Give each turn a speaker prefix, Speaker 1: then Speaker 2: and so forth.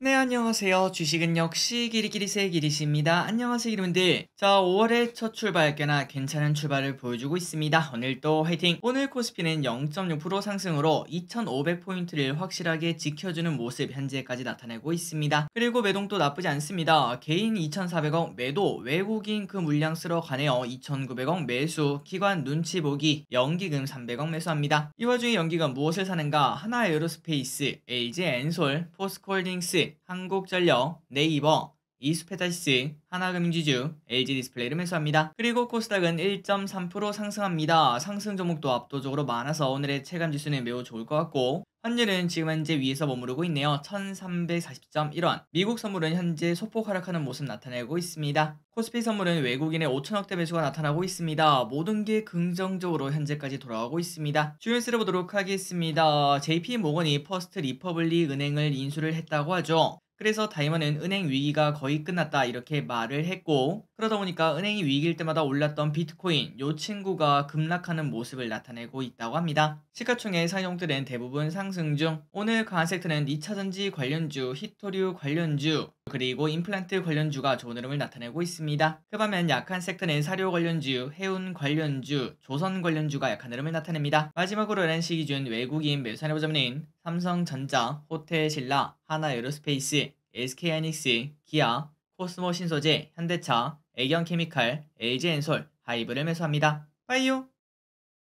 Speaker 1: 네 안녕하세요 주식은 역시 기리기리세 기리씨입니다 안녕하세요 여러분들 자 5월의 첫 출발꽤나 괜찮은 출발을 보여주고 있습니다 오늘도 화이팅 오늘 코스피는 0.6% 상승으로 2500포인트를 확실하게 지켜주는 모습 현재까지 나타내고 있습니다 그리고 매동도 나쁘지 않습니다 개인 2400억 매도 외국인 그 물량 쓰러 가네요 2900억 매수 기관 눈치 보기 연기금 300억 매수합니다 이 와중에 연기금 무엇을 사는가 하나 에어로스페이스 LG 엔솔 포스콜딩스 주식 한국전력, 네이버, 이스페타시스, 하나금융지주, LG디스플레이를 매수합니다. 그리고 코스닥은 1.3% 상승합니다. 상승 종목도 압도적으로 많아서 오늘의 체감지수는 매우 좋을 것 같고 환율은 지금 현재 위에서 머무르고 있네요. 1340.1원. 미국 선물은 현재 소폭 하락하는 모습 나타내고 있습니다. 코스피 선물은 외국인의 5천억대 매수가 나타나고 있습니다. 모든 게 긍정적으로 현재까지 돌아가고 있습니다. 주요스를 보도록 하겠습니다. JP 모건이 퍼스트 리퍼블리 은행을 인수를 했다고 하죠. 그래서 다이먼은 은행 위기가 거의 끝났다 이렇게 말을 했고 그러다 보니까 은행이 위기일 때마다 올랐던 비트코인 요 친구가 급락하는 모습을 나타내고 있다고 합니다. 시가총액 상용들은 대부분 상승 중 오늘 강한 섹터는 2차전지 관련주, 히토류 관련주, 그리고 임플란트 관련주가 좋은 흐름을 나타내고 있습니다. 그 반면 약한 섹터는 사료 관련주, 해운 관련주, 조선 관련주가 약한 흐름을 나타냅니다. 마지막으로 렌시 기준 외국인 매수산해보자면 삼성전자, 호텔신라, 하나에로스페이스, SK하이닉스, 기아, 코스모 신소재, 현대차, 애경케미칼, LG엔솔, 하이브를 매수합니다. 빠이요!